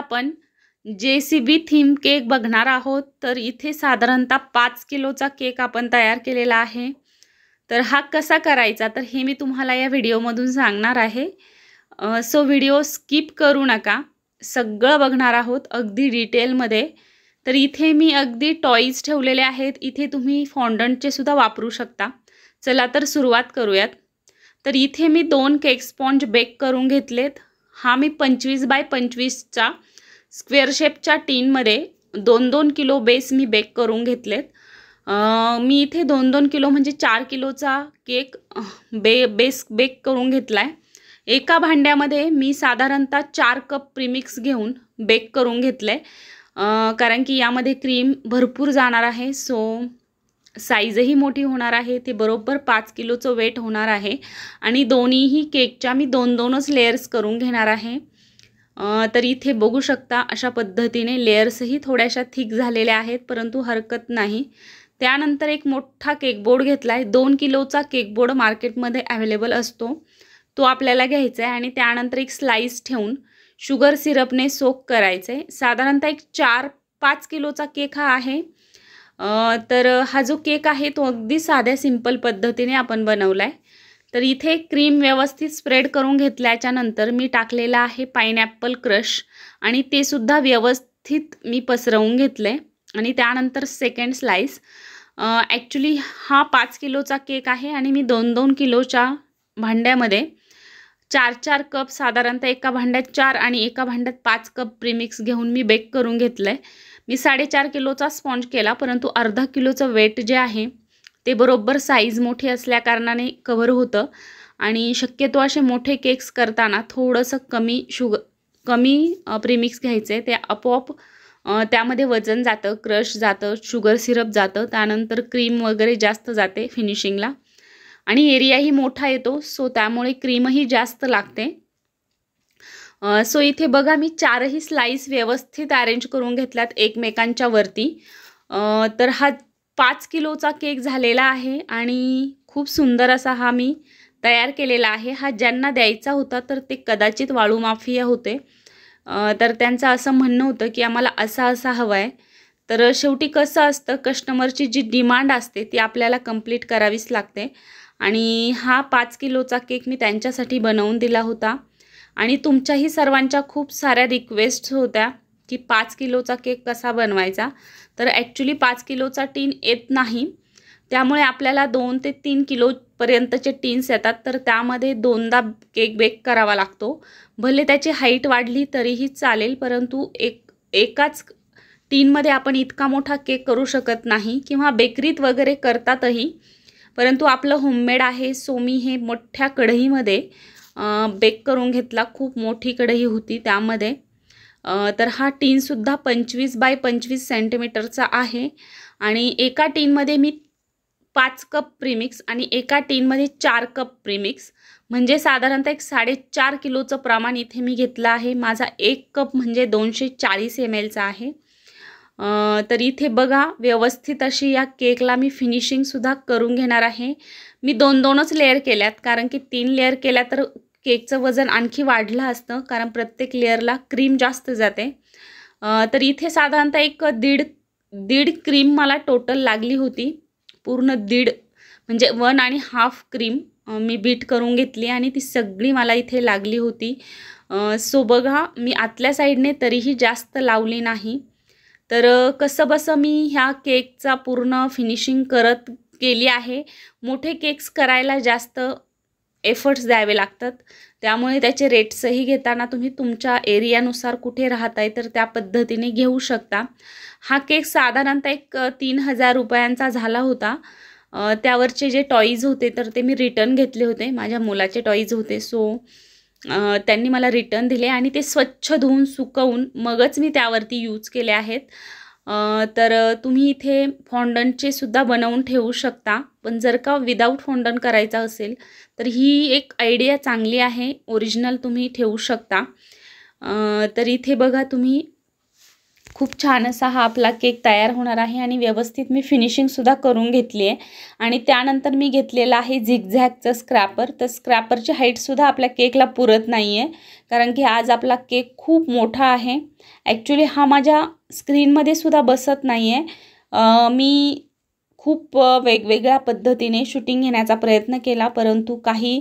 आपण जे C B theme cake बघणार आहोत तर इथे साधारणतः पाच किलोचा केक आपण तयार केलेला आहे तर हा कसा करायचा तर हे मी तुम्हाला या व्हिडिओमधून सांगणार आहे सो व्हिडिओ स्किप करू नका सगळं बघणार आहोत अगदी डिटेलमध्ये तर इथे मी अगदी टॉईज ठेवलेले आहेत इथे तुम्ही फॉन्डंटचे सुद्धा वापरू शकता चला तर सुरुवात करूयात तर इथे मी दोन केक स्पॉन्ज बेक करून घेतलेत हा मी पंचवीस बाय पंचवीसचा स्क्वेअर शेपच्या टीनमध्ये दोन दोन किलो बेस मी बेक करून घेतलेत मी इथे दोन दोन किलो म्हणजे चार किलोचा केक बे बेस बेक करून घेतला आहे एका भांड्यामध्ये मी साधारणतः चार कप प्रीमिक्स घेऊन बेक करून घेतलं आहे कारण की यामध्ये क्रीम भरपूर जाणार आहे सो साईजही मोठी होणार आहे ते बरोबर पाच किलोचं वेट होणार आहे आणि दोन्हीही केकच्या मी दोन दोनच लेयर्स करून घेणार आहे तर इथे बघू शकता अशा पद्धतीने लेयर्सही थोड्याशा थिक झालेल्या आहेत परंतु हरकत नाही त्यानंतर एक मोठा केकबोर्ड घेतला आहे दोन किलोचा केकबोर्ड मार्केटमध्ये अवेलेबल असतो तो आपल्याला घ्यायचा आहे आणि त्यानंतर एक स्लाईस ठेवून शुगर सिरपने सोक करायचं आहे साधारणतः एक चार पाच किलोचा केक हा आहे तर हा जो केक आहे तो अगदी साध्या सिंपल पद्धतीने आपण बनवला आहे तर इथे क्रीम व्यवस्थित स्प्रेड करून घेतल्याच्यानंतर मी टाकलेला आहे पायनॅपल क्रश आणि ते सुद्धा व्यवस्थित मी पसरवून घेतलं आहे आणि त्यानंतर सेकंड स्लाइस ॲक्च्युली हा पाच किलोचा केक आहे आणि मी दोन दोन किलोच्या भांड्यामध्ये चार चार कप साधारणतः एका भांड्यात चार आणि एका भांड्यात पाच कप प्रीमिक्स घेऊन मी बेक करून घेतलं आहे मी साडेचार किलोचा स्पॉन्ज केला परंतु अर्धा किलोचं वेट जे आहे ते बरोबर साईज मोठी असल्याकारणाने कव्हर होतं आणि शक्यतो असे मोठे केक्स करताना थोडंसं कमी शुग कमी प्रीमिक्स घ्यायचे ते आपोआप त्यामध्ये वजन जातं क्रश जातं शुगर सिरप जातं त्यानंतर क्रीम वगैरे जास्त जाते फिनिशिंगला आणि एरियाही मोठा येतो सो त्यामुळे क्रीमही जास्त लागते सो इथे बघा मी चारही स्लाईस व्यवस्थित अरेंज करून घेतल्यात एकमेकांच्या वरती तर हा पाच किलोचा केक झालेला आहे आणि खूप सुंदर असा हा मी तयार केलेला आहे हा ज्यांना द्यायचा होता तर ते कदाचित वाळू माफिया होते तर त्यांचं असं म्हणणं होतं की आम्हाला असा असा हवा आहे तर शेवटी कसं असतं कस्टमरची जी डिमांड असते ती आपल्याला कंप्लीट करावीच लागते आणि हा पाच किलोचा केक मी त्यांच्यासाठी बनवून दिला होता आणि तुमच्याही सर्वांच्या खूप साऱ्या रिक्वेस्ट होत्या की पाच किलोचा केक कसा बनवायचा तर ॲक्च्युली पाच किलोचा टीन येत नाही त्यामुळे आपल्याला दोन ते तीन किलोपर्यंतचे टीन्स येतात तर त्यामध्ये दोनदा केक बेक करावा लागतो भले त्याची हाईट वाढली तरीही चालेल परंतु एक एकाच टीनमध्ये आपण इतका मोठा केक करू शकत नाही किंवा बेकरीत वगैरे करतातही परंतु आपलं होममेड आहे सोमी हे मोठ्या कढईमध्ये बेक करून घेतला खूप मोठी कढई होती त्यामध्ये तर हा टीनसुद्धा पंचवीस बाय पंचवीस सेंटीमीटरचा आहे आणि एका टीनमध्ये मी पाच कप प्रीमिक्स आणि एका टीनमध्ये चार कप प्रीमिक्स म्हणजे साधारणतः एक साडेचार किलोचं प्रमाण इथे मी घेतलं आहे माझा एक कप म्हणजे दोनशे चाळीस एम एलचा आहे तर इथे बघा व्यवस्थित अशी या केकला मी फिनिशिंगसुद्धा करून घेणार आहे मी दोन दोनच लेअर केल्यात कारण की तीन लेअर केल्या तर केकचं वजन आणखी वाढलं असतं कारण प्रत्येक लेअरला क्रीम जास्त जाते तर इथे साधारणतः एक दीड दीड क्रीम मला टोटल लागली होती पूर्ण दीड म्हणजे वन आणि हाफ क्रीम मी बीट करून घेतली आणि ती सगळी मला इथे लागली होती सो बघा मी आतल्या साईडने तरीही जास्त लावली नाही तर कसं बसं मी ह्या केकचा पूर्ण फिनिशिंग करत केली आहे मोठे केक्स करायला जास्त एफर्ट्स द्यावे लागतात त्यामुळे त्याचे रेट्सही घेताना तुम्ही तुमच्या एरियानुसार कुठे राहत आहे तर त्या पद्धतीने घेऊ शकता हा केक साधारणतः एक तीन हजार रुपयांचा झाला होता त्यावरचे जे टॉईज होते तर ते मी रिटर्न घेतले होते माझ्या मुलाचे टॉईज होते सो त्यांनी मला रिटर्न दिले आणि ते स्वच्छ धुवून सुकवून मगच मी त्यावरती यूज केले आहेत तर तुम्ही इथे फॉन्डंटचे सुद्धा बनवून ठेवू शकता पण जर का विदाऊट फॉन्डन करायचा असेल तर ही एक आयडिया चांगली आहे ओरिजिनल तुम्ही ठेवू शकता तर इथे बघा तुम्ही खूप छान असा हा आपला केक तयार होणार आहे आणि व्यवस्थित मी फिनिशिंगसुद्धा करून घेतली आहे आणि त्यानंतर मी घेतलेला आहे झिगझॅगचं स्क्रॅपर तर स्क्रॅपरची हाईटसुद्धा आपल्या केकला पुरत नाही आहे कारण की आज आपला केक खूप मोठा आहे ॲक्च्युली हा माझ्या स्क्रीनमध्ये सुद्धा बसत नाही आहे मी खूप वेगवेगळ्या पद्धतीने शूटिंग घेण्याचा प्रयत्न केला परंतु काही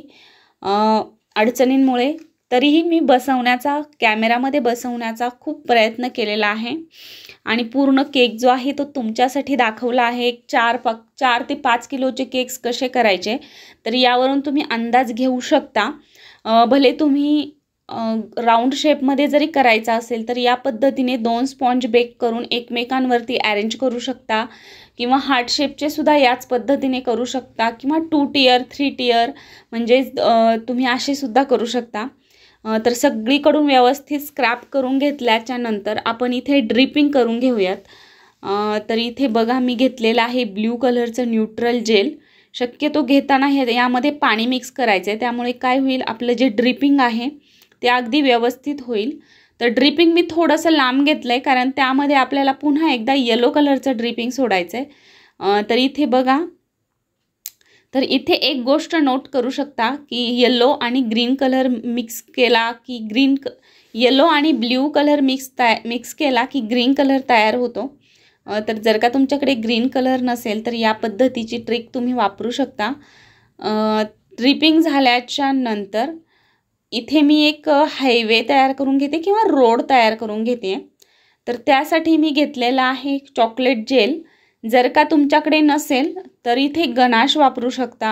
अडचणींमुळे तरीही मी बसवण्याचा कॅमेरामध्ये बसवण्याचा खूप प्रयत्न केलेला आहे आणि पूर्ण केक जो आहे तो तुमच्यासाठी दाखवला आहे एक चार प चार ते पाच किलोचे केक्स कसे करायचे तर यावरून तुम्ही अंदाज घेऊ शकता भले तुम्ही राऊंड शेपमध्ये जरी करायचा असेल तर या पद्धतीने दोन स्पॉन्ज बेक करून एकमेकांवरती अरेंज करू शकता किंवा हार्ट शेपचे सुद्धा याच पद्धतीने करू शकता किंवा टू टियर थ्री टियर म्हणजेच तुम्ही असे सुद्धा करू शकता तर सगळीकडून व्यवस्थित स्क्रॅप करून घेतल्याच्या नंतर आपण इथे ड्रिपिंग करून घेऊयात तर इथे बघा मी घेतलेलं आहे ब्ल्यू कलरचं न्यूट्रल जेल शक्यतो घेताना हे यामध्ये पाणी मिक्स करायचं आहे त्यामुळे काय होईल आपलं जे ड्रिपिंग आहे ते अगदी व्यवस्थित होईल तर ड्रिपिंग मी थोडंसं लांब घेतलं आहे कारण त्यामध्ये आपल्याला पुन्हा एकदा येलो कलरचं ड्रिपिंग सोडायचं आहे तर इथे बघा तर इथे एक गोष्ट नोट करू शकता की येलो आणि ग्रीन कलर मिक्स केला की ग्रीन क येलो आणि ब्ल्यू कलर मिक्स तया मिक्स केला की ग्रीन कलर तयार होतो तर जर का तुमच्याकडे ग्रीन कलर नसेल तर या पद्धतीची ट्रिक तुम्ही वापरू शकता ट्रिपिंग झाल्याच्या नंतर इथे मी एक हायवे तयार करून घेते किंवा रोड तयार करून घेते तर त्यासाठी मी घेतलेला आहे चॉकलेट जेल जर का तुमच्याकडे नसेल तर इथे गनाश वापरू शकता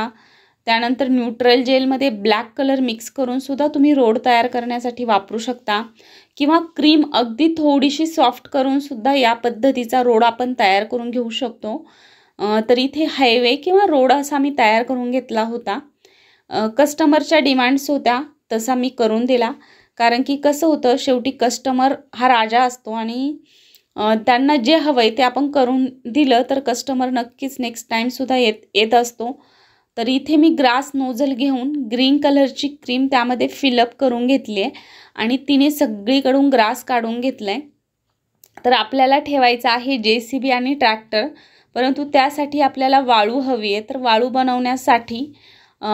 त्यानंतर न्यूट्रल जेलमध्ये ब्लॅक कलर मिक्स करूनसुद्धा तुम्ही रोड तयार करण्यासाठी वापरू शकता किंवा क्रीम अगदी थोडीशी सॉफ्ट करूनसुद्धा या पद्धतीचा रोड आपण तयार करून घेऊ शकतो तर इथे हायवे किंवा रोड असा मी तयार करून घेतला होता कस्टमरच्या डिमांड्स होत्या तसा मी करून दिला कारण की कसं होतं शेवटी कस्टमर हा राजा असतो आणि त्यांना जे हवं आहे ते आपण करून दिलं तर कस्टमर नक्कीच नेक्स्ट टाईमसुद्धा येत येत असतो तर इथे मी ग्रास नोझल घेऊन ग्रीन कलरची क्रीम त्यामध्ये फिलअप करून घेतली आहे आणि तिने सगळीकडून ग्रास काढून घेतला आहे तर आपल्याला ठेवायचं आहे जे सी बी आणि ट्रॅक्टर परंतु त्यासाठी आपल्याला वाळू हवी आहे तर वाळू बनवण्यासाठी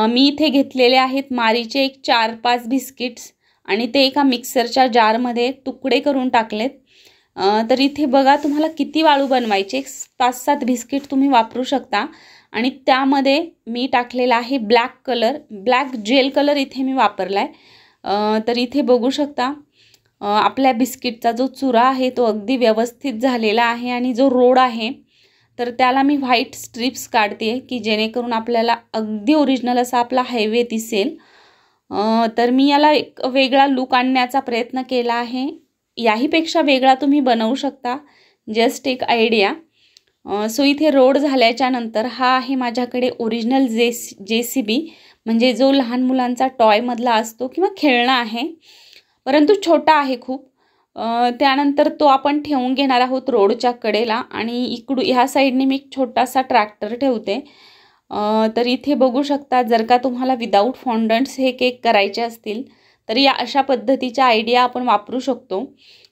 मी इथे घेतलेले आहेत मारीचे एक चार पाच बिस्किट्स आणि ते एका मिक्सरच्या जारमध्ये तुकडे करून टाकलेत तर इथे बघा तुम्हाला किती वाळू बनवायचे एक पाच सात बिस्किट तुम्ही वापरू शकता आणि त्यामध्ये मी टाकलेला आहे black colour black gel colour इथे मी वापरला आहे तर इथे बघू शकता आपल्या बिस्किटचा जो चुरा आहे तो अगदी व्यवस्थित झालेला आहे आणि जो रोड आहे तर त्याला मी व्हाईट स्ट्रिप्स काढते की जेणेकरून आपल्याला अगदी ओरिजिनल असा आपला हायवे दिसेल तर मी याला एक वेगळा लूक आणण्याचा प्रयत्न केला आहे याहीपेक्षा वेगळा तुम्ही बनवू शकता जस्ट एक आयडिया सो इथे रोड झाल्याच्या नंतर हा आहे माझ्याकडे ओरिजिनल जे जे सी बी म्हणजे जो लहान मुलांचा टॉयमधला असतो किंवा खेळणा आहे परंतु छोटा आहे खूप त्यानंतर तो आपण ठेवून घेणार आहोत रोडच्या कडेला आणि इकडू ह्या साईडने मी एक छोटासा ट्रॅक्टर ठेवते तर इथे बघू शकता जर का तुम्हाला विदाऊट फॉन्डंट्स हे केक करायचे असतील तर या अशा पद्धतीच्या आयडिया आपण वापरू शकतो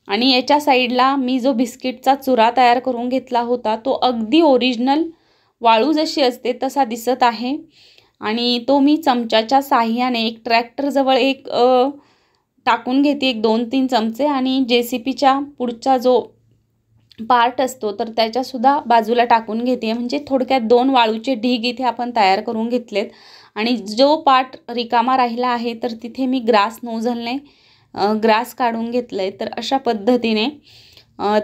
आणि याच्या साईडला मी जो बिस्किटचा चुरा तयार करून घेतला होता तो अगदी ओरिजिनल वाळू जशी असते तसा दिसत आहे आणि तो मी चमच्याच्या साह्याने एक ट्रॅक्टरजवळ एक टाकून घेते एक दोन तीन चमचे आणि जे सी पीच्या पुढचा जो पार्ट असतो तर त्याच्यासुद्धा बाजूला टाकून घेते म्हणजे थोडक्यात दोन वाळूचे ढीग इथे आपण तयार करून घेतलेत आणि जो पार्ट रिकामा राहिला आहे तर तिथे मी ग्रास नोझलने ग्रास काढून घेतलं तर अशा पद्धतीने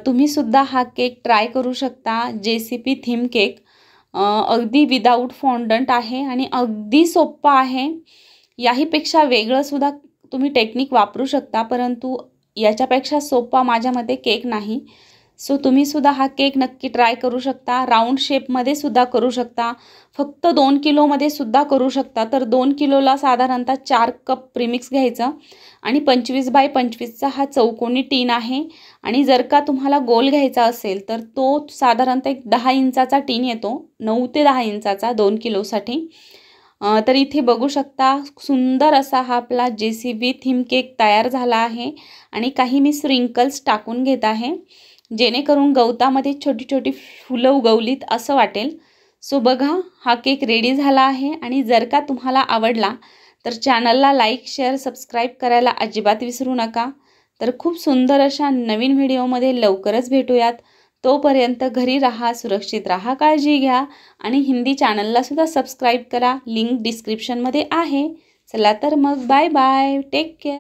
तुम्हीसुद्धा हा केक ट्राय करू शकता जे सी पी थीम केक अगदी विदाऊट फॉन्डंट आहे आणि अगदी सोप्पा आहे याहीपेक्षा वेगळंसुद्धा तुम्ही टेक्निक वापरू शकता परंतु याच्यापेक्षा सोपा माझ्यामध्ये केक नाही सो तुम्हीसुद्धा हा केक नक्की ट्राय करू शकता राऊंड शेपमध्ये सुद्धा करू शकता फक्त दोन किलोमध्ये सुद्धा करू शकता तर दोन किलोला साधारणतः चार कप प्रीमिक्स घ्यायचं आणि पंचवीस बाय पंचवीसचा हा चौकोनी टीन आहे आणि जर का तुम्हाला गोल घ्यायचा असेल तर तो साधारणतः एक दहा इंचाचा टीन येतो नऊ ते दहा इंचाचा दोन किलोसाठी तर इथे बघू शकता सुंदर असा हा आपला जे सी थीम केक तयार झाला आहे आणि काही मी स्प्रिंकल्स टाकून घेत आहे जेणेकरून गवतामध्ये छोटी छोटी फुलं उगवलीत असं वाटेल सो बघा हा केक रेडी झाला आहे आणि जर का तुम्हाला आवडला तर चॅनलला लाईक शेअर सबस्क्राईब करायला अजिबात विसरू नका तर खूप सुंदर अशा नवीन व्हिडिओमध्ये लवकरच भेटूयात तोपर्यंत घरी राहा सुरक्षित राहा काळजी घ्या आणि हिंदी चॅनललासुद्धा सबस्क्राईब करा लिंक डिस्क्रिप्शनमध्ये आहे चला तर मग बाय बाय टेक केअर